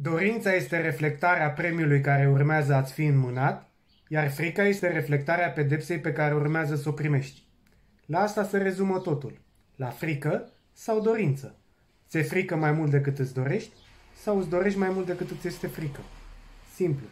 Dorința este reflectarea premiului care urmează a-ți fi înmânat, iar frica este reflectarea pedepsei pe care urmează să o primești. La asta se rezumă totul. La frică sau dorință. Ți-e frică mai mult decât îți dorești sau îți dorești mai mult decât îți este frică. Simplu.